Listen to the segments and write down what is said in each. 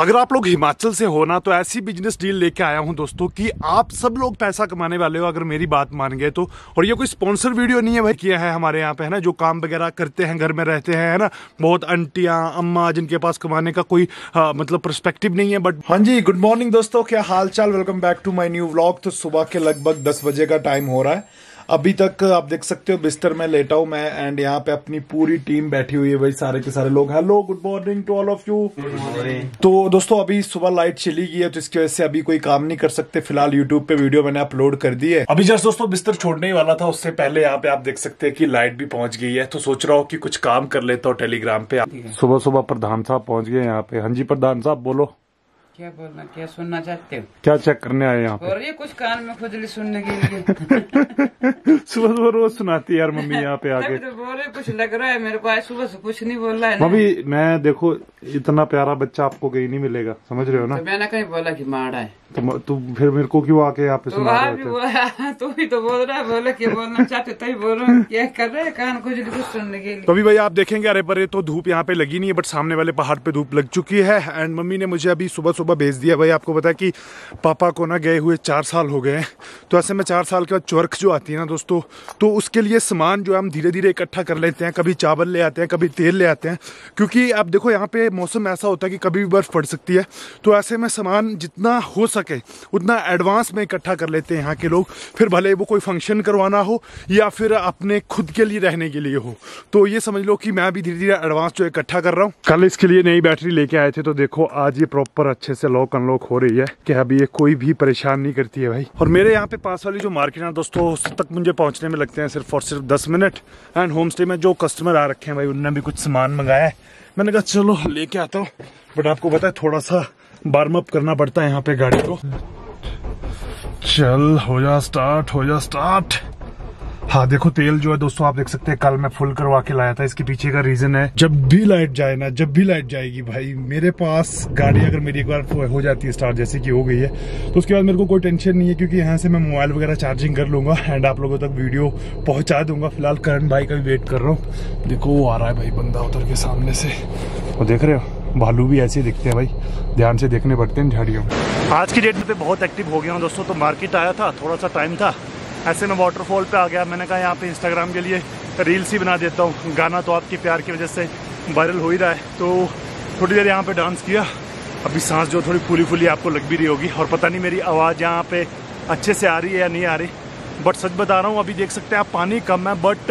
अगर आप लोग हिमाचल से हो ना तो ऐसी बिजनेस डील लेके आया हूं दोस्तों कि आप सब लोग पैसा कमाने वाले हो अगर मेरी बात मान गए तो और ये कोई स्पॉन्सर वीडियो नहीं है भाई किया है हमारे यहाँ पे है ना जो काम वगैरह करते हैं घर में रहते हैं है ना बहुत अंटिया अम्मा जिनके पास कमाने का कोई आ, मतलब परस्पेक्टिव नहीं है बट हाँ जी गुड मॉर्निंग दोस्तों क्या हाल चाल welcome back to my new blog तो सुबह के लगभग दस बजे का टाइम हो रहा है अभी तक आप देख सकते हो बिस्तर में लेटा हूं मैं एंड यहाँ पे अपनी पूरी टीम बैठी हुई है भाई सारे के सारे लोग hello good morning to all of you तो दोस्तों अभी सुबह लाइट चली गई है तो इसकी वजह से अभी कोई काम नहीं कर सकते फिलहाल यूट्यूब पे वीडियो मैंने अपलोड कर दी है अभी जस्ट दोस्तों बिस्तर छोड़ने ही वाला था उससे पहले यहाँ पे आप देख सकते हैं कि लाइट भी पहुंच गई है तो सोच रहा हूँ की कुछ काम कर लेता हूँ टेलीग्राम पे सुबह सुबह प्रधान साहब पहुंच गए यहाँ पे हाँ जी प्रधान साहब बोलो क्या बोलना क्या सुनना चाहते हो क्या चेक करने आए यहाँ और ये कुछ कान में खुजली सुनने के लिए सुबह सुबह रोज सुनाती यार मम्मी यहाँ पे आके तो बोल रहे कुछ लग रहा है मेरे को आज सुबह से कुछ नहीं बोल रहा है मम्मी मैं देखो इतना प्यारा बच्चा आपको कहीं नहीं मिलेगा समझ रहे हो ना तो मैंने कहीं बोला की माड़ा है तो, तू तो फिर मेरे को क्यों आके यहाँ पे तो सुना रहे हाँ, तू ही तो बोल रहा है बोले की बोलना चाहते तभी बोल रहा क्या कर रहे हैं कान खुजली कुछ सुनने के लिए तो अभी भाई आप देखेंगे अरे पर तो धूप यहाँ पे लगी नहीं है बट सामने वाले पहाड़ पे धूप लग चुकी है एंड मम्मी ने मुझे अभी सुबह सुबह सुबह भेज दिया भाई आपको पता है कि पापा को ना गए हुए चार साल हो गए हैं तो ऐसे में चार साल के बाद चौरख जो आती है ना दोस्तों तो उसके लिए सामान जो है हम धीरे धीरे इकट्ठा कर लेते हैं कभी चावल ले आते हैं कभी तेल ले आते हैं क्योंकि आप देखो यहाँ पे मौसम ऐसा होता है कि कभी भी बर्फ़ पड़ सकती है तो ऐसे में सामान जितना हो सके उतना एडवांस में इकट्ठा कर लेते हैं यहाँ के लोग फिर भले वो कोई फंक्शन करवाना हो या फिर अपने खुद के लिए रहने के लिए हो तो ये समझ लो कि मैं भी धीरे धीरे एडवांस जो इकट्ठा कर रहा हूँ कल इसके लिए नई बैटरी लेके आए थे तो देखो आज ये प्रॉपर अच्छे से लॉक अनलॉक हो रही है कि अभी ये कोई भी परेशान नहीं करती है भाई और मेरे यहाँ पे पास वाली जो मार्केट है दोस्तों उस तक मुझे पहुँचने में लगते हैं सिर्फ और सिर्फ दस मिनट एंड होम स्टे में जो कस्टमर आ रखे हैं भाई उनने भी कुछ सामान मंगाया है मैंने कहा चलो लेके आता हूँ बट आपको पता है थोड़ा सा वार्म अप करना पड़ता है यहाँ पे गाड़ी को चल हो जा स्टार्ट हो जा स्टार्ट हाँ देखो तेल जो है दोस्तों आप देख सकते हैं कल मैं फुल करवा के लाया था इसके पीछे का रीजन है जब भी लाइट जाए ना जब भी लाइट जाएगी भाई मेरे पास गाड़ी अगर मेरी एक बार हो जाती है स्टार्ट जैसे कि हो गई है तो उसके बाद मेरे को कोई टेंशन नहीं है क्योंकि यहाँ से मैं मोबाइल वगैरह चार्जिंग कर लूंगा एंड आप लोगों तक वीडियो पहुंचा दूंगा फिलहाल करण भाई का भी वेट कर रहा हूँ देखो वो आ रहा है भाई बंदा उतर के सामने से वो देख रहे हो भालू भी ऐसे दिखते हैं भाई ध्यान से देखने पड़ते हैं झाड़ियों आज की डेट में तो बहुत एक्टिव हो गया हूँ दोस्तों तो मार्केट आया था थोड़ा सा टाइम था ऐसे में वाटरफॉल पे आ गया मैंने कहा यहाँ पे इंस्टाग्राम के लिए रील्स ही बना देता हूँ गाना तो आपके प्यार की वजह से वायरल हो ही रहा है तो थोड़ी देर यहाँ पे डांस किया अभी सांस जो थोड़ी फूली फूली आपको लग भी रही होगी और पता नहीं मेरी आवाज़ यहाँ पे अच्छे से आ रही है या नहीं आ रही बट सच बता रहा हूँ अभी देख सकते हैं आप पानी कम है बट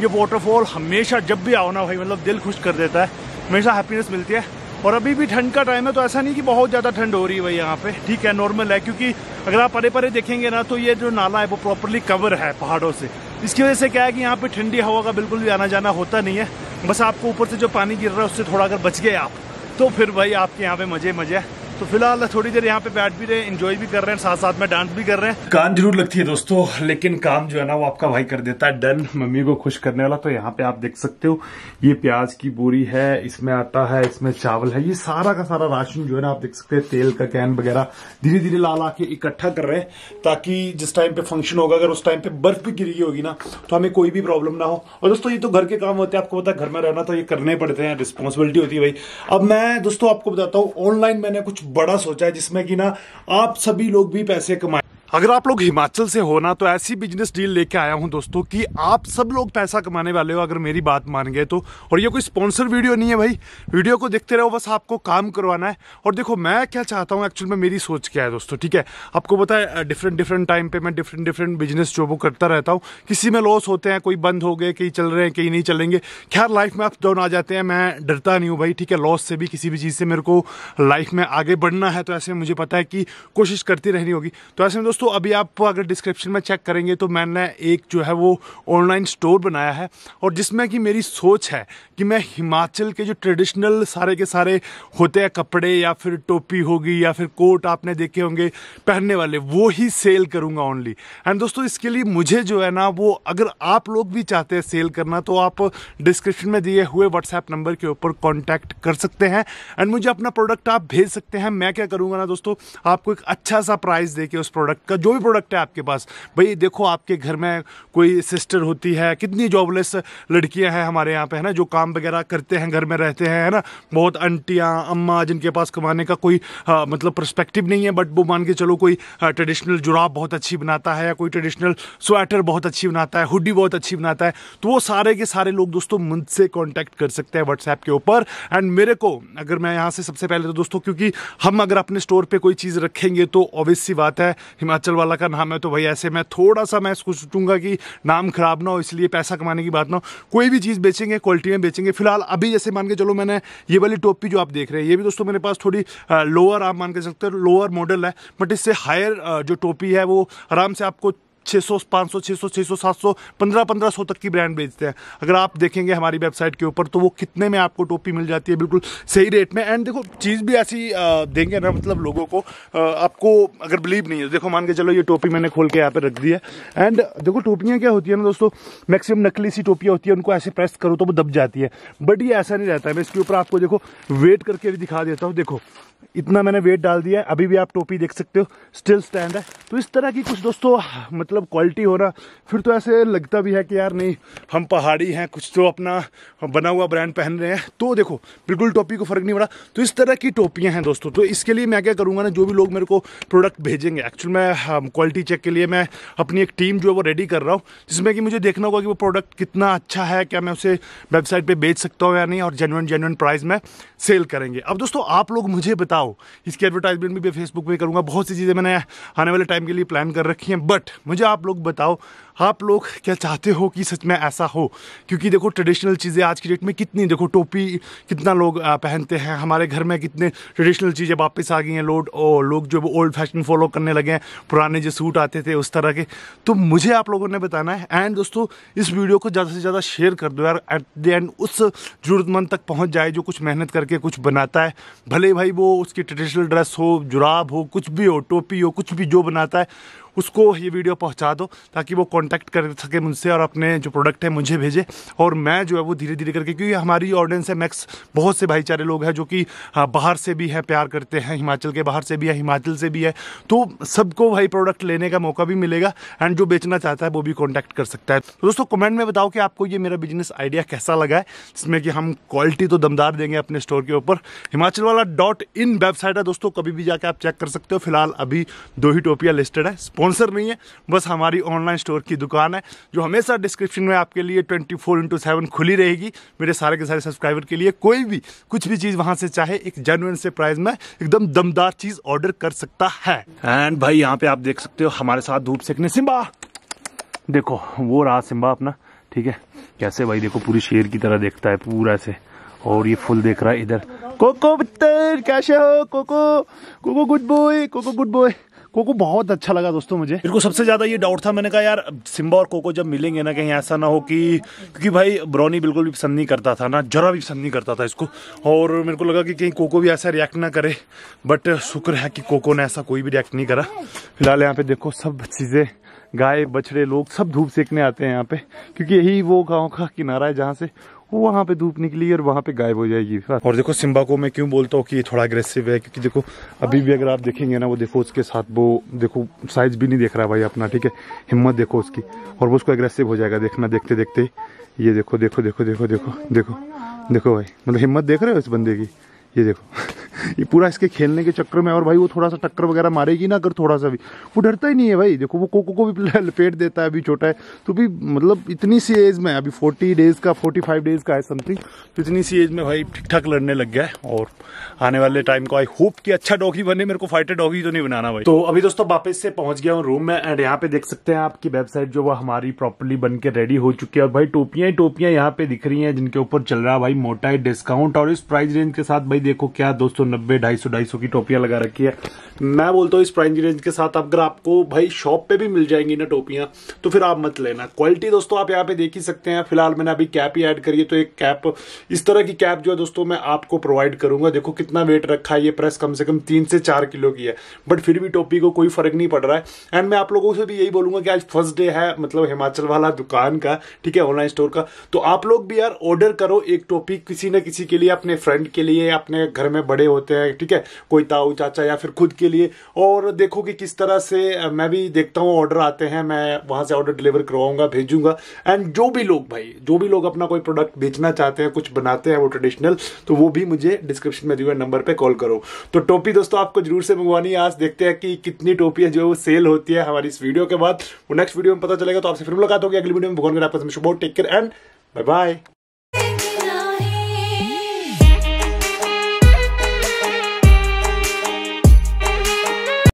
ये वाटरफॉल हमेशा जब भी आओ ना भाई मतलब दिल खुश कर देता है हमेशा हैप्पीनेस मिलती है और अभी भी ठंड का टाइम है तो ऐसा नहीं कि बहुत ज़्यादा ठंड हो रही है भाई यहाँ पे ठीक है नॉर्मल है क्योंकि अगर आप परे परे देखेंगे ना तो ये जो नाला है वो प्रॉपरली कवर है पहाड़ों से इसकी वजह से क्या है कि यहाँ पे ठंडी हवा का बिल्कुल भी आना जाना होता नहीं है बस आपको ऊपर से जो पानी गिर रहा है उससे थोड़ा अगर बच गए आप तो फिर भाई आपके यहाँ पे मज़े मज़े है तो फिलहाल थोड़ी देर यहाँ पे बैठ भी रहे इंजॉय भी कर रहे हैं साथ साथ में डांस भी कर रहे हैं कान जरूर लगती है दोस्तों लेकिन काम जो है ना वो आपका भाई कर देता है डन मम्मी को खुश करने वाला तो यहाँ पे आप देख सकते हो ये प्याज की बोरी है इसमें आटा है इसमें चावल है ये सारा का सारा राशन जो है ना आप देख सकते हैं तेल का कैन वगैरह धीरे धीरे लाल आके इकट्ठा कर रहे हैं ताकि जिस टाइम पे फंक्शन होगा अगर उस टाइम पे बर्फ भी गिरी होगी ना तो हमें कोई भी प्रॉब्लम ना हो और दोस्तों ये तो घर के काम होते हैं आपको पता है घर में रहना तो ये करने पड़ते हैं रिस्पॉन्सिबिलिटी होती है भाई अब मैं दोस्तों आपको बताता हूँ ऑनलाइन मैंने कुछ बड़ा सोचा है जिसमें कि ना आप सभी लोग भी पैसे कमाए अगर आप लोग हिमाचल से हो ना तो ऐसी बिजनेस डील लेके आया हूँ दोस्तों कि आप सब लोग पैसा कमाने वाले हो अगर मेरी बात मान गए तो और ये कोई स्पॉन्सर वीडियो नहीं है भाई वीडियो को देखते रहो बस आपको काम करवाना है और देखो मैं क्या चाहता हूँ एक्चुअल में मेरी सोच क्या है दोस्तों ठीक है आपको पता है डिफरेंट डिफरेंट टाइम पर मैं डिफरेंट डिफरेंट बिजनेस जो वो करता रहता हूँ किसी में लॉस होते हैं कोई बंद हो गए कहीं चल रहे हैं कहीं नहीं चलेंगे खैर लाइफ में अप डाउन आ जाते हैं मैं डरता नहीं हूँ भाई ठीक है लॉस से भी किसी भी चीज़ से मेरे को लाइफ में आगे बढ़ना है तो ऐसे मुझे पता है कि कोशिश करती रहनी होगी तो ऐसे में दोस्तों अभी आप अगर डिस्क्रिप्शन में चेक करेंगे तो मैंने एक जो है वो ऑनलाइन स्टोर बनाया है और जिसमें कि मेरी सोच है कि मैं हिमाचल के जो ट्रेडिशनल सारे के सारे होते हैं कपड़े या फिर टोपी होगी या फिर कोट आपने देखे होंगे पहनने वाले वो ही सेल करूँगा ओनली एंड दोस्तों इसके लिए मुझे जो है ना वो अगर आप लोग भी चाहते हैं सेल करना तो आप डिस्क्रिप्शन में दिए हुए व्हाट्सएप नंबर के ऊपर कॉन्टैक्ट कर सकते हैं एंड मुझे अपना प्रोडक्ट आप भेज सकते हैं मैं क्या करूँगा ना दोस्तों आपको एक अच्छा सा प्राइस दे के उस प्रोडक्ट का जो भी प्रोडक्ट है आपके पास भाई देखो आपके घर में कोई सिस्टर होती है कितनी जॉबलेस लड़कियां हैं हमारे यहाँ पे है ना जो काम वगैरह करते हैं घर में रहते हैं है ना बहुत अंटियाँ अम्मा जिनके पास कमाने का कोई आ, मतलब परस्पेक्टिव नहीं है बट वो मान के चलो कोई ट्रेडिशनल जुराब बहुत अच्छी बनाता है या कोई ट्रेडिशनल स्वेटर बहुत अच्छी बनाता है हुडी बहुत अच्छी बनाता है तो वो सारे के सारे लोग दोस्तों मुझसे कॉन्टैक्ट कर सकते हैं व्हाट्सएप के ऊपर एंड मेरे को अगर मैं यहाँ से सबसे पहले तो दोस्तों क्योंकि हम अगर अपने स्टोर पर कोई चीज़ रखेंगे तो ऑब्वियस सी बात है हिमाचल अरुणाचल वाला का नाम है तो भाई ऐसे मैं थोड़ा सा मैं इसको सोचूंगा कि नाम खराब ना हो इसलिए पैसा कमाने की बात ना हो कोई भी चीज़ बेचेंगे क्वालिटी में बेचेंगे फिलहाल अभी जैसे मान के चलो मैंने ये वाली टोपी जो आप देख रहे हैं ये भी दोस्तों मेरे पास थोड़ी लोअर आप मान के सकते हो लोअर मॉडल है बट इससे हायर जो टोपी है वो आराम से आपको छः सौ सौ सौ सौ सात सौ पंद्रह पंद्रह सौ तक की ब्रांड बेचते हैं अगर आप देखेंगे हमारी वेबसाइट के ऊपर तो वो कितने में आपको टोपी मिल जाती है बिल्कुल सही रेट में एंड देखो चीज़ भी ऐसी देंगे ना मतलब लोगों को आपको अगर बिलीव नहीं है देखो मान के चलो ये टोपी मैंने खोल के यहाँ पर रख दी है एंड देखो टोपियाँ क्या होती है ना दोस्तों मैक्सिमम नकली सी टोपियाँ होती है उनको ऐसे प्रेस करो तो वो दब जाती है बट ये ऐसा नहीं रहता है मैं इसके ऊपर आपको देखो वेट करके भी दिखा देता हूँ देखो इतना मैंने वेट डाल दिया है अभी भी आप टोपी देख सकते हो स्टिल स्टैंड है तो इस तरह की कुछ दोस्तों मतलब मतलब क्वालिटी रहा फिर तो ऐसे लगता भी है कि यार नहीं हम पहाड़ी हैं कुछ तो अपना बना हुआ ब्रांड पहन रहे हैं तो देखो बिल्कुल टोपी को फ़र्क नहीं पड़ा तो इस तरह की टोपियाँ हैं दोस्तों तो इसके लिए मैं क्या करूँगा ना जो भी लोग मेरे को प्रोडक्ट भेजेंगे एक्चुअल मैं क्वालिटी हाँ, चेक के लिए मैं अपनी एक टीम जो है वो रेडी कर रहा हूँ जिसमें कि मुझे देखना होगा कि वो प्रोडक्ट कितना अच्छा है क्या मैं उसे वेबसाइट पर बेच सकता हूँ या नहीं और जेनवन जेनवन प्राइस में सेल करेंगे अब दोस्तों आप लोग मुझे बताओ इसकी एडवर्टाइजमेंट भी मैं फेसबुक पर करूँगा बहुत सी चीज़ें मैंने आने वाले टाइम के लिए प्लान कर रखी हैं बट मुझे आप लोग बताओ आप लोग क्या चाहते हो कि सच में ऐसा हो क्योंकि देखो ट्रेडिशनल चीज़ें आज की डेट में कितनी देखो टोपी कितना लोग पहनते हैं हमारे घर में कितने ट्रेडिशनल चीज़ें वापस आ गई हैं लोड ओ लोग जो ओल्ड फैशन फॉलो करने लगे हैं पुराने जो सूट आते थे उस तरह के तो मुझे आप लोगों ने बताना है एंड दोस्तों इस वीडियो को ज़्यादा से ज़्यादा शेयर कर दो यार एट द एंड उस ज़रूरतमंद तक पहुँच जाए जो कुछ मेहनत करके कुछ बनाता है भले भाई वो उसकी ट्रेडिशनल ड्रेस हो जुराब हो कुछ भी हो टोपी हो कुछ भी जो बनाता है उसको ये वीडियो पहुँचा दो ताकि वो कॉन्टैक्ट कर सके मुझसे और अपने जो प्रोडक्ट है मुझे भेजे और मैं जो है वो धीरे धीरे करके क्योंकि हमारी ऑडियंस है मैक्स बहुत से भाईचारे लोग हैं जो कि हाँ, बाहर से भी हैं प्यार करते हैं हिमाचल के बाहर से भी है हिमाचल से भी है तो सबको भाई प्रोडक्ट लेने का मौका भी मिलेगा एंड जो बेचना चाहता है वो भी कॉन्टैक्ट कर सकता है तो दोस्तों कमेंट में बताओ कि आपको ये मेरा बिजनेस आइडिया कैसा लगा है जिसमें कि हम क्वालिटी तो दमदार देंगे अपने स्टोर के ऊपर हिमाचल वाला डॉट इन वेबसाइट है दोस्तों कभी भी जाके आप चेक कर सकते हो फिलहाल अभी दो ही टोपिया लिस्टेड है स्पॉन्सर नहीं है बस हमारी ऑनलाइन स्टोर की दुकान है जो हमेशा डिस्क्रिप्शन में आपके लिए ट्वेंटी फोर इंटू सेवन खुली रहेगी मेरे सारे के सारे सब्सक्राइबर के लिए कोई भी कुछ भी चीज़ वहाँ से चाहे एक जेनुअन से प्राइस में एकदम दमदार चीज़ ऑर्डर कर सकता है एंड भाई यहाँ पे आप देख सकते हो हमारे साथ धूप सेकने सिम्बा देखो वो रहा सिम्बा अपना ठीक है कैसे भाई देखो पूरी शेर की तरह देखता है पूरा से और ये फुल देख रहा है इधर कोको बत्तर कैसे हो Coco Coco good boy Coco good boy Coco बहुत अच्छा लगा दोस्तों मुझे मेरे को सबसे ज्यादा ये डाउट था मैंने कहा यार सिम्बा और कोको जब मिलेंगे ना कहीं ऐसा ना हो कि क्योंकि भाई ब्रॉनी बिल्कुल भी पसंद नहीं करता था ना जरा भी पसंद नहीं करता था इसको और मेरे को लगा कि कहीं कोको भी ऐसा रिएक्ट ना करे बट शुक्र है कि कोको ने ऐसा कोई भी रिएक्ट नहीं करा फिलहाल यहाँ पे देखो सब चीज़ें गाय बछड़े लोग सब धूप सेकने आते हैं यहाँ पे क्योंकि यही वो गाँव का किनारा है जहाँ से वहाँ पे धूप निकली और वहाँ पे गायब हो जाएगी और देखो सिम्बा को मैं क्यों बोलता हूँ कि ये थोड़ा अग्रेसिव है क्योंकि देखो अभी भी अगर आप देखेंगे ना वो देखो उसके साथ वो देखो साइज भी नहीं देख रहा भाई अपना ठीक है हिम्मत देखो उसकी और वो उसको अग्रेसिव हो जाएगा देखना देखते देखते ये देखो देखो देखो देखो देखो देखो देखो भाई मतलब हिम्मत देख रहे हो इस बंदे की ये देखो ये पूरा इसके खेलने के चक्कर में और भाई वो थोड़ा सा टक्कर वगैरह मारेगी ना अगर थोड़ा सा भी वो डरता ही नहीं है भाई देखो वो कोको को भी लपेट देता है अभी छोटा है तो भी मतलब इतनी सी एज में अभी फोर्टी डेज का फोर्टी फाइव डेज का है समथिंग तो इतनी सी एज में भाई ठीक ठाक लड़ने लग गया है और आने वाले टाइम को आई होप कि अच्छा डॉगी बने मेरे को फाइटर डॉगी तो नहीं बनाना भाई तो अभी दोस्तों वापस से पहुंच गया हूँ रूम में एंड यहाँ पे देख सकते हैं आपकी वेबसाइट जो वो हमारी प्रॉपरली बन के रेडी हो चुकी है और भाई टोपियां ही टोपियां यहाँ पे दिख रही हैं जिनके ऊपर चल रहा है भाई मोटा है डिस्काउंट और इस प्राइस रेंज के साथ भाई देखो क्या दोस्तों नब्बे ढाई सौ ढाई सौ की टोपियां लगा रखी है मैं बोलता हूँ इस प्राइस रेंज के साथ अगर आपको भाई शॉप पे भी मिल जाएंगी ना टोपियां तो फिर आप मत लेना क्वालिटी दोस्तों आप यहाँ पे देख ही सकते हैं फिलहाल मैंने अभी कैप ही ऐड करी है तो एक कैप इस तरह की कैप जो है दोस्तों मैं आपको प्रोवाइड करूंगा देखो कितना वेट रखा है ये प्रेस कम से कम तीन से चार किलो की है बट फिर भी टोपी को कोई फर्क नहीं पड़ रहा है एंड मैं आप लोगों से भी यही बोलूंगा कि आज फर्स्ट डे है मतलब हिमाचल वाला दुकान का ठीक है ऑनलाइन स्टोर का तो आप लोग भी यार ऑर्डर करो एक टोपी किसी न किसी के लिए अपने फ्रेंड के लिए अपने घर में बड़े होते होते हैं ठीक है कोई ताऊ चाचा या फिर खुद के लिए और देखो कि किस तरह से मैं भी देखता हूँ ऑर्डर आते हैं मैं वहाँ से ऑर्डर डिलीवर करवाऊंगा भेजूंगा एंड जो भी लोग भाई जो भी लोग अपना कोई प्रोडक्ट बेचना चाहते हैं कुछ बनाते हैं वो ट्रेडिशनल तो वो भी मुझे डिस्क्रिप्शन में दिए नंबर पर कॉल करो तो टोपी दोस्तों आपको जरूर से मंगवानी आज देखते हैं कि कितनी टोपियाँ जो सेल होती है हमारी इस वीडियो के बाद वो नेक्स्ट वीडियो में पता चलेगा तो आपसे फिर मुलाकात होगी अगली वीडियो में भगवान आपका take care and bye bye